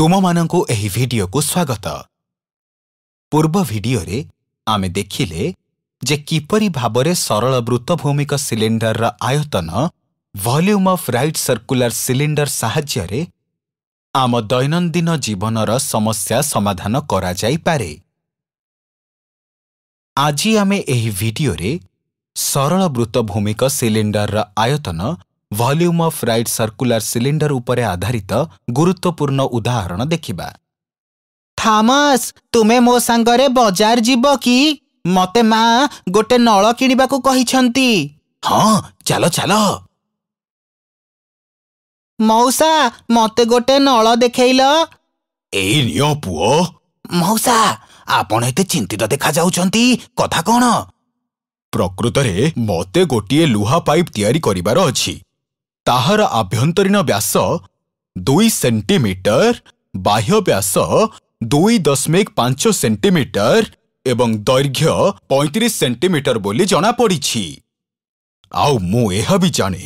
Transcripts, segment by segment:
तमो एही भिडियो को स्वागत पूर्व भिडियो रे देखिले जे किपरि भाबरे सरल वृत्तभूमिक भूमिको सिलिन्डर रा आयतन volume of right circular cylinder सहजिय रे आम दयिनन दिन जीवन र समस्या समाधान करा जाई पारे आज ही एही भिडियो सरल वृत्तभूमिक भूमिको आयतन volume of right circular cylinder ଉପରେ ଆଧାରିତ ଗୁରୁତ୍ୱପୂର୍ଣ୍ଣ ଉଦାହରଣ ଦେଖିବା ଥାମସ୍ ତୁମେ ମୋ ସାଙ୍ଗରେ ବଜାର ଯିବ କି ମତେ ମା ଗୋଟେ ନଳ କିଣିବାକୁ କହିଛନ୍ତି ହଁ ଚାଲ ଚାଲ ମଉସା ମତେ ଗୋଟେ ନଳ ଦେଖେଇଲ ଏଇ ନିଅ ପୁଅ ମଉସା ଆପଣ ଏତେ ଚିନ୍ତିତ ଦେଖାଯାଉଛନ୍ତି କଥା କ'ଣ ପ୍ରକୃତରେ ମତେ ଗୋଟିଏ ଲୁହା ପାଇପ୍ ତିଆରି କରିବାର ଅଛି ତାହାର ଆଭ୍ୟନ୍ତରୀଣ ବ୍ୟାସ ଦୁଇ ସେଣ୍ଟିମିଟର ବାହ୍ୟ ବ୍ୟାସ ଦୁଇ ଦଶମିକ ପାଞ୍ଚ ସେଣ୍ଟିମିଟର ଏବଂ ଦୈର୍ଘ୍ୟ ପଇଁତିରିଶ ସେଣ୍ଟିମିଟର ବୋଲି ଜଣାପଡ଼ିଛି ଆଉ ମୁଁ ଏହା ବି ଜାଣେ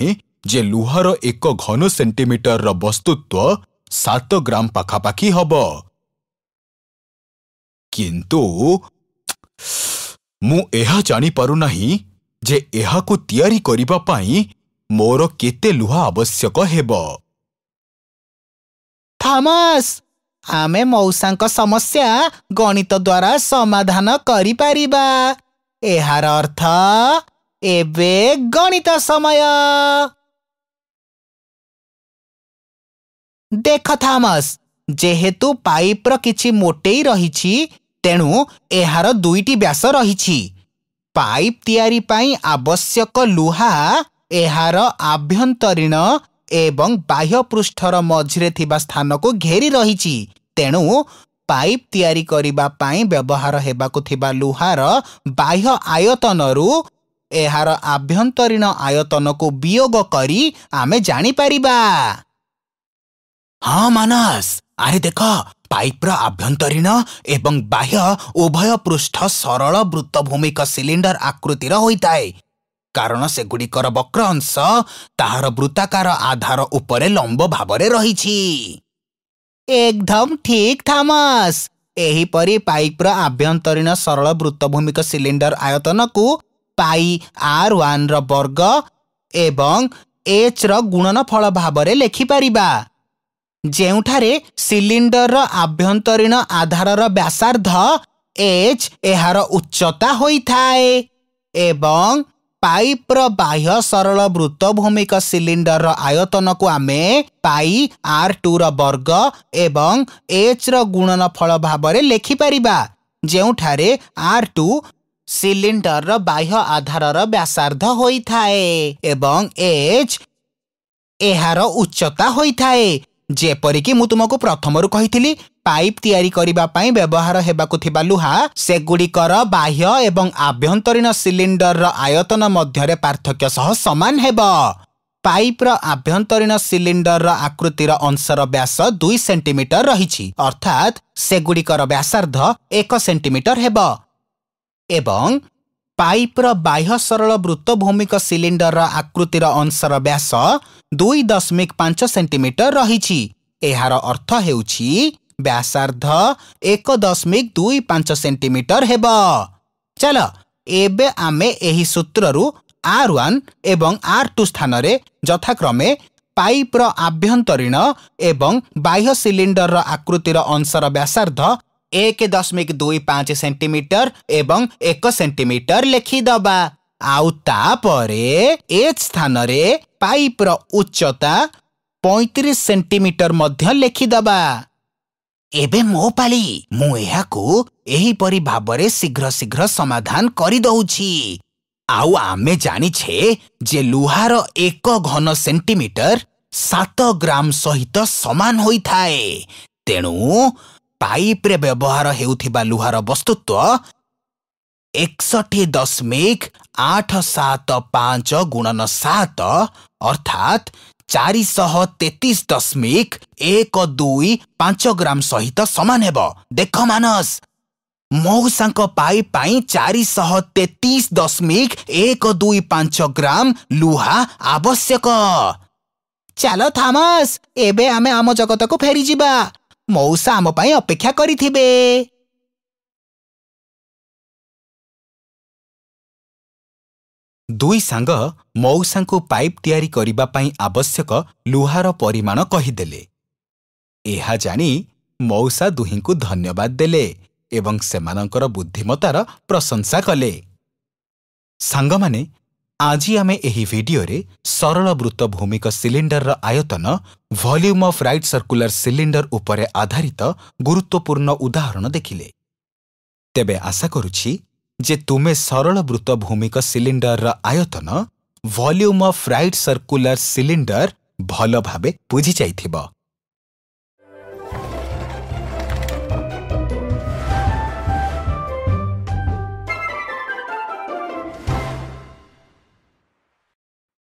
ଯେ ଲୁହାର ଏକ ଘନ ସେଣ୍ଟିମିଟରର ବସ୍ତୁତ୍ୱ ସାତ ଗ୍ରାମ ପାଖାପାଖି ହେବ କିନ୍ତୁ ମୁଁ ଏହା ଜାଣିପାରୁନାହିଁ ଯେ ଏହାକୁ ତିଆରି କରିବା ପାଇଁ ମୋର କେତେ ଲୁହା ଆବଶ୍ୟକ ହେବ ଥମସ୍ ଆମେ ମଉସାଙ୍କ ସମସ୍ୟା ଗଣିତ ଦ୍ୱାରା ସମାଧାନ କରିପାରିବା ଏହାର ଅର୍ଥ ଏବେ ଗଣିତ ସମୟ ଦେଖ ଥମସ୍ ଯେହେତୁ ପାଇପ୍ର କିଛି ମୋଟେଇ ରହିଛି ତେଣୁ ଏହାର ଦୁଇଟି ବ୍ୟାସ ରହିଛି ପାଇପ୍ ତିଆରି ପାଇଁ ଆବଶ୍ୟକ ଲୁହା ଏହାର ଆଭ୍ୟନ୍ତରୀଣ ଏବଂ ବାହ୍ୟ ପୃଷ୍ଠର ମଝିରେ ଥିବା ସ୍ଥାନକୁ ଘେରି ରହିଛି ତେଣୁ ପାଇପ୍ ତିଆରି କରିବା ପାଇଁ ବ୍ୟବହାର ହେବାକୁ ଥିବା ଲୁହାର ବାହ୍ୟ ଆୟତନରୁ ଏହାର ଆଭ୍ୟନ୍ତରୀଣ ଆୟତନକୁ ବିୟୋଗ କରି ଆମେ ଜାଣିପାରିବା ହଁ ମାନସ ଆରେ ଦେଖ ପାଇପ୍ର ଆଭ୍ୟନ୍ତରୀଣ ଏବଂ ବାହ୍ୟ ଉଭୟ ପୃଷ୍ଠ ସରଳ ବୃତ୍ତଭୂମିକ ସିଲିଣ୍ଡର ଆକୃତିର ହୋଇଥାଏ କାରଣ ସେଗୁଡ଼ିକର ବକ୍ର ଅଂଶ ତାହାର ବୃତ୍ତାକାର ଆଧାର ଉପରେ ଲମ୍ବ ଭାବରେ ରହିଛି ଏକଦମ୍ ଠିକ୍ ଥାମସ୍ ଏହିପରି ପାଇପ୍ର ଆଭ୍ୟନ୍ତରୀଣ ସରଳ ବୃତ୍ତଭୂମିକ ସିଲିଣ୍ଡର ଆୟତନକୁ ପାଇ ଆର୍ ୱାନ୍ର ବର୍ଗ ଏବଂ ଏଚ୍ର ଗୁଣନଫଳ ଭାବରେ ଲେଖିପାରିବା ଯେଉଁଠାରେ ସିଲିଣ୍ଡରର ଆଭ୍ୟନ୍ତରୀଣ ଆଧାରର ବ୍ୟାସାର୍ଦ୍ଧ ଏଚ୍ ଏହାର ଉଚ୍ଚତା ହୋଇଥାଏ ଏବଂ ପାଇପ୍ର ବାହ୍ୟ ସରଳ ବୃତ୍ତଭୂମିକ ସିଲିଣ୍ଡରର ଆୟତନକୁ ଆମେ ପାଇ ଆର୍ ଟୁର ବର୍ଗ ଏବଂ ଏଚ୍ର ଗୁଣନ ଫଳ ଭାବରେ ଲେଖିପାରିବା ଯେଉଁଠାରେ ଆର୍ ଟୁ ସିଲିଣ୍ଡରର ବାହ୍ୟ ଆଧାରର ବ୍ୟାସାର୍ଦ୍ଧ ହୋଇଥାଏ ଏବଂ ଏଚ୍ ଏହାର ଉଚ୍ଚତା ହୋଇଥାଏ ଯେପରିକି ମୁଁ ତୁମକୁ ପ୍ରଥମରୁ କହିଥିଲି ପାଇପ୍ ତିଆରି କରିବା ପାଇଁ ବ୍ୟବହାର ହେବାକୁ ଥିବା ଲୁହା ସେଗୁଡ଼ିକର ବାହ୍ୟ ଏବଂ ଆଭ୍ୟନ୍ତରୀଣ ସିଲିଣ୍ଡରର ଆୟତନ ମଧ୍ୟରେ ପାର୍ଥକ୍ୟ ସହ ସମାନ ହେବ ପାଇପ୍ର ଆଭ୍ୟନ୍ତରୀଣ ସିଲିଣ୍ଡରର ଆକୃତିର ଅଂଶର ବ୍ୟାସ ଦୁଇ ସେଣ୍ଟିମିଟର ରହିଛି ଅର୍ଥାତ୍ ସେଗୁଡ଼ିକର ବ୍ୟାସାର୍ଦ୍ଧ ଏକ ସେଣ୍ଟିମିଟର ହେବ ଏବଂ ପାଇପ୍ର ବାହ୍ୟ ସରଳ ବୃତ୍ତଭୂମିକ ସିଲିଣ୍ଡରର ଆକୃତିର ଅଂଶର ବ୍ୟାସ ଦୁଇ ଦଶମିକ ପାଞ୍ଚ ସେଣ୍ଟିମିଟର ରହିଛି ଏହାର ଅର୍ଥ ହେଉଛି ବ୍ୟାସାର୍ଦ୍ଧ ଏକ ଦଶମିକ ଦୁଇ ପାଞ୍ଚ ସେଣ୍ଟିମିଟର ହେବ ଚାଲ ଏବେ ଆମେ ଏହି ସୂତ୍ରରୁ ଆର୍ ୱାନ୍ ଏବଂ ଆର୍ ଟୁ ସ୍ଥାନରେ ଯଥାକ୍ରମେ ପାଇପ୍ର ଆଭ୍ୟନ୍ତରୀଣ ଏବଂ ବାହ୍ୟ ସିଲିଣ୍ଡରର ଆକୃତିର ଅଂଶର ବ୍ୟାସାର୍ଦ୍ଧ ଏକ ଦଶମିକ ଦୁଇ ପାଞ୍ଚ ସେଣ୍ଟିମିଟର ଏବଂ ଏକ ସେଣ୍ଟିମିଟର ଲେଖିଦେବା ଆଉ ତାପରେ ଏଚ୍ ସ୍ଥାନରେ ପାଇପ୍ର ଉଚ୍ଚତା ପଇଁତିରିଶ ସେଣ୍ଟିମିଟର ମଧ୍ୟ ଲେଖିଦେବା ଏବେ ମୋ ପାଳି ମୁଁ ଏହାକୁ ଏହିପରି ଭାବରେ ଶୀଘ୍ର ଶୀଘ୍ର ସମାଧାନ କରିଦେଉଛି ଆଉ ଆମେ ଜାଣିଛେ ଯେ ଲୁହାର ଏକ ଘନ ସେଣ୍ଟିମିଟର ସାତ ଗ୍ରାମ ସହିତ ସମାନ ହୋଇଥାଏ ତେଣୁ ପାଇପ୍ରେ ବ୍ୟବହାର ହେଉଥିବା ଲୁହାର ବସ୍ତୁତ୍ୱ ଏକଷଠି ଦଶମିକ ଆଠ ସାତ ପାଞ୍ଚ ଗୁଣନ ସାତ ଅର୍ଥାତ୍ ଚାରିଶହ ତେତିଶ ଦଶମିକ ଏକ ଦୁଇ ପାଞ୍ଚ ଗ୍ରାମ ସହିତ ସମାନ ହେବ ଦେଖ ମାନସ ମଉସାଙ୍କ ପାଇପ୍ ପାଇଁ ଚାରିଶହ ତେତିଶ ଦଶମିକ ଏକ ଦୁଇ ପାଞ୍ଚ ଗ୍ରାମ ଲୁହା ଆବଶ୍ୟକ ଚାଲ ଥାମସ ଏବେ ଆମେ ଆମ ଜଗତକୁ ଫେରିଯିବା ମଉସା ଆମ ପାଇଁ ଅପେକ୍ଷା କରିଥିବେ ଦୁଇ ସାଙ୍ଗ ମଉସାଙ୍କୁ ପାଇପ୍ ତିଆରି କରିବା ପାଇଁ ଆବଶ୍ୟକ ଲୁହାର ପରିମାଣ କହିଦେଲେ ଏହା ଜାଣି ମଉସା ଦୁହିଁଙ୍କୁ ଧନ୍ୟବାଦ ଦେଲେ ଏବଂ ସେମାନଙ୍କର ବୁଦ୍ଧିମତାର ପ୍ରଶଂସା କଲେ ସାଙ୍ଗମାନେ ଆଜି ଆମେ ଏହି ଭିଡିଓରେ ସରଳ ବୃତ୍ତ ଭୂମିକ ସିଲିଣ୍ଡରର ଆୟତନ volume of right circular cylinder ଉପରେ ଆଧାରିତ ଗୁରୁତ୍ୱପୂର୍ଣ୍ଣ ଉଦାହରଣ ଦେଖିଲେ ତେବେ ଆଶା କରୁଛି ଯେ ତୁମେ ସରଳ ବୃତ୍ତ ଭୂମିକ ସିଲିଣ୍ଡରର ଆୟତନ volume of right circular cylinder ଭଲ ଭାବେ ବୁଝିଯାଇଥିବ